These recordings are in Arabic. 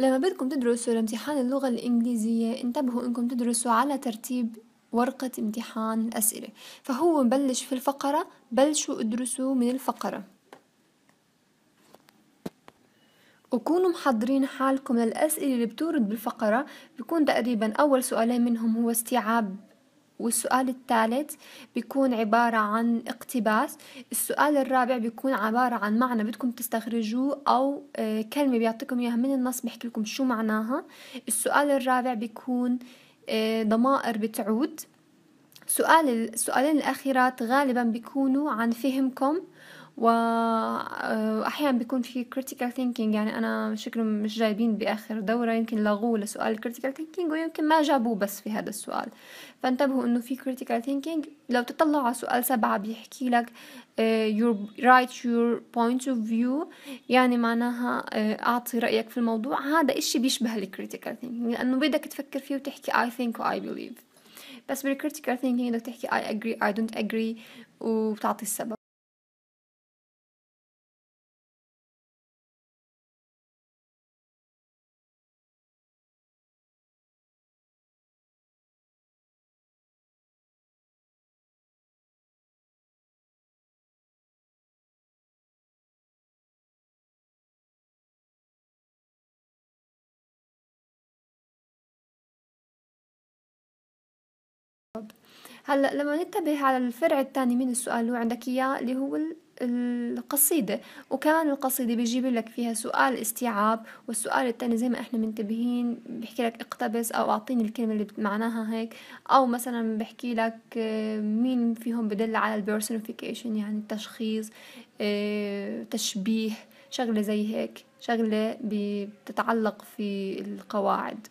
لما بدكم تدرسوا لامتحان اللغة الإنجليزية انتبهوا إنكم تدرسوا على ترتيب ورقة امتحان الأسئلة فهو بلش في الفقرة بلشوا ادرسوا من الفقرة وكونوا محضرين حالكم للأسئلة اللي بتورد بالفقرة بيكون تقريبا أول سؤالين منهم هو استيعاب والسؤال الثالث بيكون عبارة عن اقتباس السؤال الرابع بيكون عبارة عن معنى بدكم تستخرجوه أو آه، كلمة بيعطيكم إياها من النص بيحكي لكم شو معناها السؤال الرابع بيكون آه، ضمائر بتعود سؤال السؤالين الأخيرات غالبا بيكونوا عن فهمكم واحيانا بيكون في critical thinking يعني انا شكله مش جايبين باخر دوره يمكن لغوه لسؤال critical thinking ويمكن ما جابوه بس في هذا السؤال فانتبهوا انه في critical thinking لو تطلعوا على سؤال سبعة بيحكي لك يور آه، رايت your point of view يعني معناها آه، اعطي رايك في الموضوع هذا اشي بيشبه الكريتيكال thinking لانه بدك تفكر فيه وتحكي I think و I believe بس بالكريتيكال thinking بدك تحكي I agree I don't agree وبتعطي السبب هلا لما ننتبه على الفرع الثاني من السؤال اللي هو عندك اياه اللي هو القصيدة وكمان القصيدة بيجيب لك فيها سؤال استيعاب والسؤال التاني زي ما احنا منتبهين بيحكي لك اقتبس او اعطيني الكلمة اللي معناها هيك او مثلا بيحكي لك آه، مين فيهم بدل على البيرسونيفيكيشن يعني التشخيص آه، تشبيه شغلة زي هيك شغلة بتتعلق في القواعد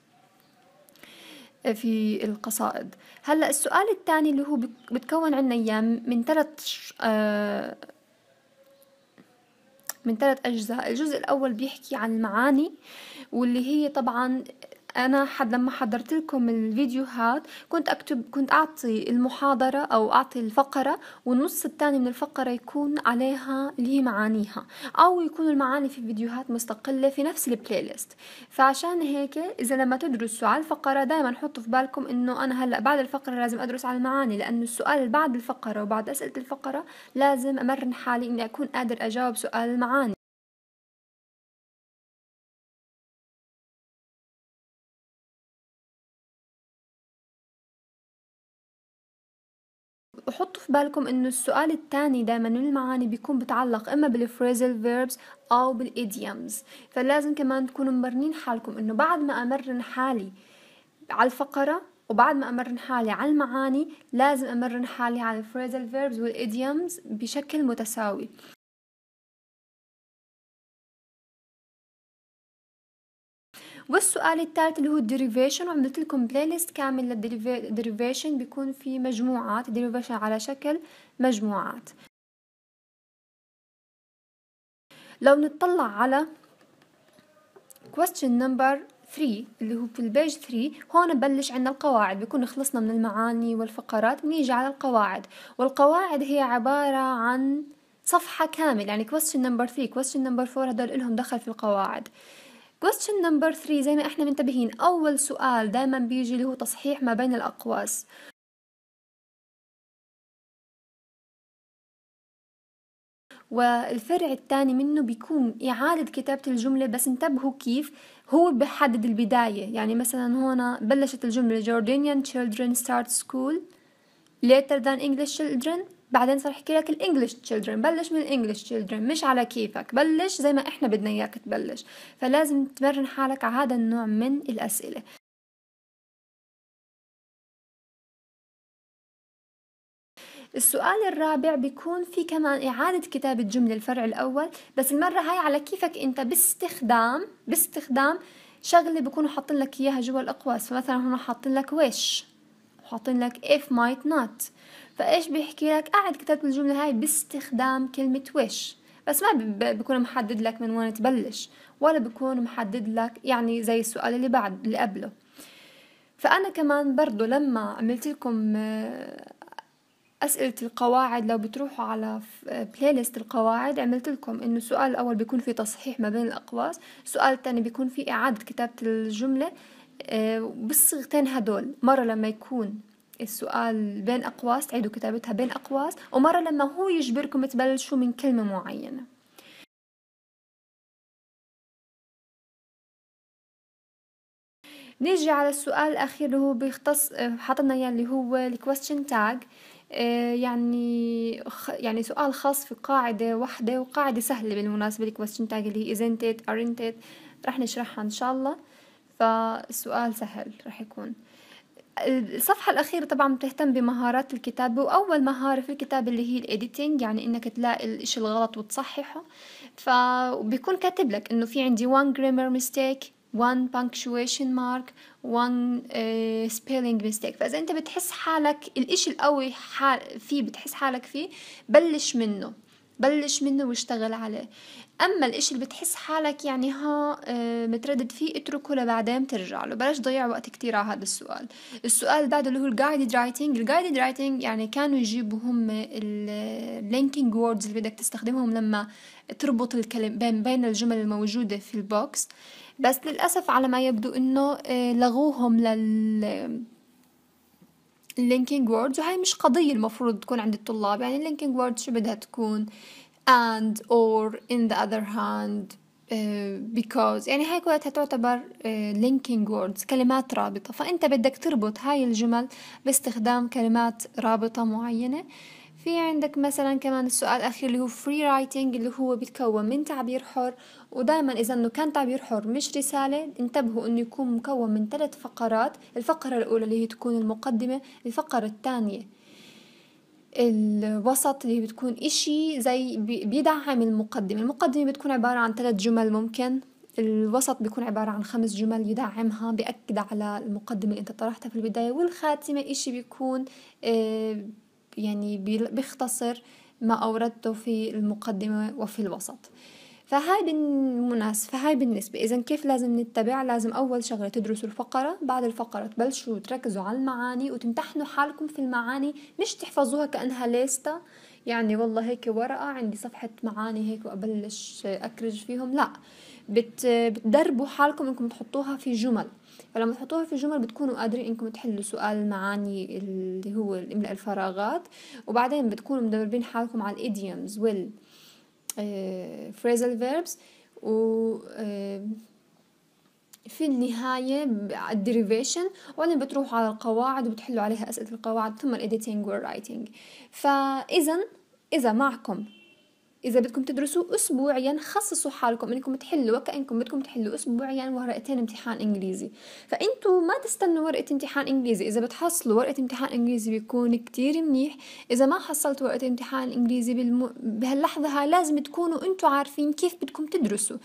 في القصائد هلا السؤال الثاني اللي هو بتكون عنا اياه من ثلاث آه، من ثلاث أجزاء الجزء الأول بيحكي عن المعاني واللي هي طبعا انا حد لما حضرت لكم الفيديوهات كنت اكتب كنت اعطي المحاضره او اعطي الفقره والنص الثاني من الفقره يكون عليها اللي هي معانيها او يكون المعاني في فيديوهات مستقله في نفس البلاي ليست فعشان هيك اذا لما تدرسوا على الفقره دائما حطوا في بالكم انه انا هلا بعد الفقره لازم ادرس على المعاني لانه السؤال بعد الفقره وبعد اسئله الفقره لازم امرن حالي اني اكون قادر اجاوب سؤال المعاني حطوا في بالكم انه السؤال الثاني دائما من المعاني بيكون بتعلق اما بالفريزل فيربس او بالايديومز فلازم كمان تكونوا مرنين حالكم انه بعد ما امرن حالي على الفقره وبعد ما امرن حالي على المعاني لازم امرن حالي على الفريزل فيربس والايديومز بشكل متساوي والسؤال الثالث اللي هو الديريفيشن وعملت لكم بلاي ليست كامل للديريفيشن بيكون في مجموعات ديريفيشن على شكل مجموعات لو نطلع على question number 3 اللي هو في البيج 3 هون بلش عندنا القواعد بيكون خلصنا من المعاني والفقرات بنيجي على القواعد والقواعد هي عبارة عن صفحة كامل يعني question number 3 question number 4 هدول لهم دخل في القواعد question number three زي ما احنا منتبهين اول سؤال دايما بيجي اللي هو تصحيح ما بين الاقواس والفرع الثاني منه بيكون إعادة كتابة الجملة بس انتبهوا كيف هو بحدد البداية يعني مثلا هنا بلشت الجملة Jordanian children start school later than English children بعدين صار يحكي لك الانجلش تشيلدرن بلش من الانجلش تشيلدرن مش على كيفك بلش زي ما احنا بدنا اياك تبلش فلازم تمرن حالك على هذا النوع من الاسئله السؤال الرابع بيكون في كمان إعادة كتابة جملة الفرع الأول بس المرة هاي على كيفك أنت باستخدام باستخدام شغلة بكونوا حاطين لك إياها جوا الأقواس فمثلا هم حاطين لك وش وحاطين لك if might not فايش بيحكي لك قاعد كتبت الجمله هاي باستخدام كلمه wish بس ما بيكون محدد لك من وين تبلش ولا بيكون محدد لك يعني زي السؤال اللي بعد اللي قبله فأنا كمان برضو لما عملت لكم آه، أسئلة القواعد لو بتروحوا على بلاي ليست القواعد عملت لكم إنه السؤال الأول بيكون في تصحيح ما بين الأقواس السؤال الثاني بيكون في إعادة كتابة الجملة آه، بالصيغتين هدول مرة لما يكون السؤال بين أقواس تعيدوا كتابتها بين أقواس ومرة لما هو يجبركم تبلشوا من كلمة معينة نيجي على السؤال الأخير اللي هو بيختص آه، حطنا إياه اللي هو الكويستشن تاج آه، يعني يعني سؤال خاص في قاعدة واحدة وقاعدة سهلة بالمناسبة الكويستشن تاج اللي هي isn't it aren't it رح نشرحها إن شاء الله فالسؤال سهل رح يكون الصفحة الأخيرة طبعا بتهتم بمهارات الكتابة وأول مهارة في الكتابة اللي هي الإيديتينج يعني إنك تلاقي الإشي الغلط وتصححه فبيكون كاتب لك إنه في عندي one grammar mistake one punctuation mark one uh, spelling mistake فإذا أنت بتحس حالك الإشي القوي حال فيه بتحس حالك فيه بلش منه بلش منه واشتغل عليه اما الاشي اللي بتحس حالك يعني ها آه، متردد فيه اتركه لبعدين ترجع له بلاش ضيع وقت كتير على هذا السؤال السؤال اللي بعده اللي هو الجايدد رايتنج الجايدد رايتنج يعني كانوا يجيبوا هم اللينكينج ووردز اللي بدك تستخدمهم لما تربط الكلم بين بين الجمل الموجوده في البوكس بس للاسف على ما يبدو انه آه، لغوهم لل اللينكينج ووردز وهي مش قضية المفروض تكون عند الطلاب يعني اللينكينج ووردز شو بدها تكون and or in the other hand uh, because يعني هاي كلها تعتبر uh, linking words كلمات رابطة فأنت بدك تربط هاي الجمل باستخدام كلمات رابطة معينة في عندك مثلا كمان السؤال الأخير اللي هو free writing اللي هو بيتكون من تعبير حر ودائما إذا إنه كان تعبير حر مش رسالة انتبهوا إنه يكون مكون من ثلاث فقرات الفقرة الأولى اللي هي تكون المقدمة الفقرة الثانية الوسط اللي بتكون إشي زي بيدعم المقدمة المقدمة بتكون عبارة عن ثلاث جمل ممكن الوسط بيكون عبارة عن خمس جمل يدعمها بأكد على المقدمة اللي انت طرحتها في البداية والخاتمة إشي بيكون آه، يعني بيختصر ما أوردته في المقدمة وفي الوسط فهاي بالمناسبة فهاي بالنسبة إذا كيف لازم نتبع لازم أول شغلة تدرسوا الفقرة بعد الفقرة تبلشوا تركزوا على المعاني وتمتحنوا حالكم في المعاني مش تحفظوها كأنها ليستا يعني والله هيك ورقة عندي صفحة معاني هيك وأبلش أكرج فيهم لا بت بتدربوا حالكم انكم تحطوها في جمل فلما تحطوها في جمل بتكونوا قادرين انكم تحلوا سؤال المعاني اللي هو املاء الفراغات وبعدين بتكونوا مدربين حالكم على الايديومز وال آه، phrasal verbs و آه، في النهاية الديريفيشن وبعدين بتروحوا على القواعد وبتحلوا عليها أسئلة القواعد ثم الإديتنج والرايتنج فإذا إذا معكم اذا بدكم تدرسوا اسبوعيا خصصوا حالكم انكم تحلوا وكانكم بدكم تحلوا اسبوعيا ورقتين امتحان انجليزي فانتوا ما تستنوا ورقه امتحان انجليزي اذا بتحصلوا ورقه امتحان انجليزي بيكون كتير منيح اذا ما حصلتوا ورقه امتحان انجليزي بالم... بهاللحظه لازم تكونوا انتوا عارفين كيف بدكم تدرسوا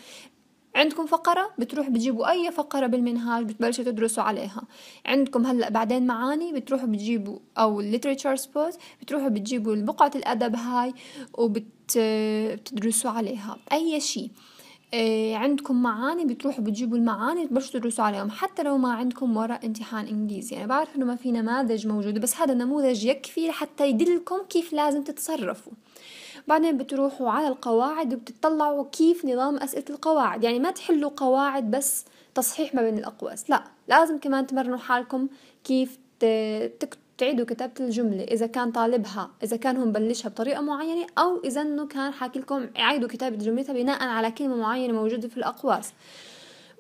عندكم فقرة بتروح بتجيبوا أي فقرة بالمنهاج بتبلشوا تدرسوا عليها عندكم هلأ بعدين معاني بتروحوا بتجيبوا أو literature spot بتروحوا بتجيبوا البقعة الأدب هاي وبت بتدرسوا عليها اي شيء آه، عندكم معاني بتروحوا بتجيبوا المعاني بتبلشوا تدرسوا عليهم حتى لو ما عندكم ورق امتحان انجليزي يعني بعرف انه ما في نماذج موجوده بس هذا النموذج يكفي لحتى يدلكم كيف لازم تتصرفوا بعدين بتروحوا على القواعد وبتطلعوا كيف نظام اسئله القواعد يعني ما تحلوا قواعد بس تصحيح ما بين الاقواس لا لازم كمان تمرنوا حالكم كيف تكتبوا تعيدوا كتابة الجملة إذا كان طالبها إذا كان هو مبلشها بطريقة معينة أو إذا إنه كان حاكي لكم عيدوا كتابة جملتها بناء على كلمة معينة موجودة في الأقواس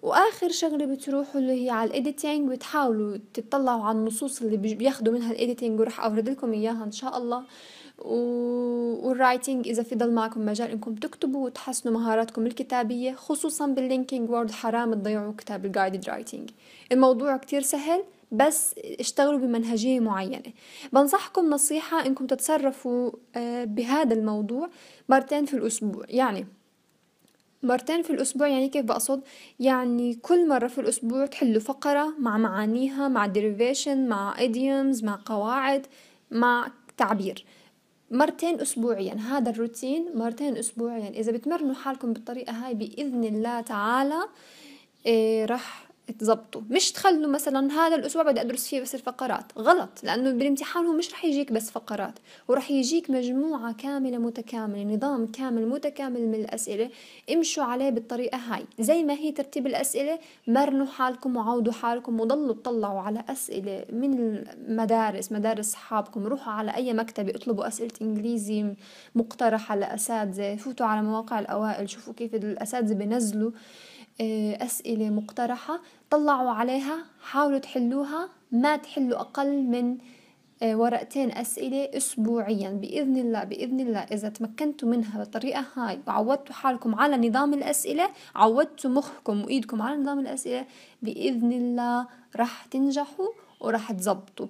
واخر شغله بتروحوا اللي هي على الإيديتينج بتحاولوا تطلعوا على النصوص اللي بياخدوا منها الإيديتينج ورح اورد لكم اياها ان شاء الله و... والرايتنج اذا في ضل معكم مجال انكم تكتبوا وتحسنوا مهاراتكم الكتابيه خصوصا باللينكينج وورد حرام تضيعوا كتاب الجايدد رايتنج الموضوع كتير سهل بس اشتغلوا بمنهجية معينة بنصحكم نصيحة انكم تتصرفوا آه، بهذا الموضوع مرتين في الأسبوع يعني مرتين في الأسبوع يعني كيف بقصد يعني كل مرة في الأسبوع تحلوا فقرة مع معانيها مع derivation مع idioms مع قواعد مع تعبير مرتين اسبوعيا هذا الروتين مرتين اسبوعيا اذا بتمرنوا حالكم بالطريقه هاي باذن الله تعالى إيه رح تظبطوا مش تخلوا مثلا هذا الاسبوع بدي ادرس فيه بس الفقرات غلط لانه بالامتحان هو مش رح يجيك بس فقرات ورح يجيك مجموعه كامله متكامله نظام كامل متكامل من الاسئله امشوا عليه بالطريقه هاي زي ما هي ترتيب الاسئله مرنوا حالكم وعودوا حالكم وضلوا تطلعوا على اسئله من المدارس مدارس اصحابكم روحوا على اي مكتبه اطلبوا اسئله انجليزي مقترحه لاساتذه فوتوا على مواقع الاوائل شوفوا كيف الاساتذه بنزلوا آه، أسئلة مقترحة طلعوا عليها حاولوا تحلوها ما تحلوا أقل من آه، ورقتين أسئلة أسبوعيا بإذن الله بإذن الله إذا تمكنتوا منها بالطريقة هاي وعودتوا حالكم على نظام الأسئلة عودتوا مخكم وإيدكم على نظام الأسئلة بإذن الله رح تنجحوا ورح تزبطوا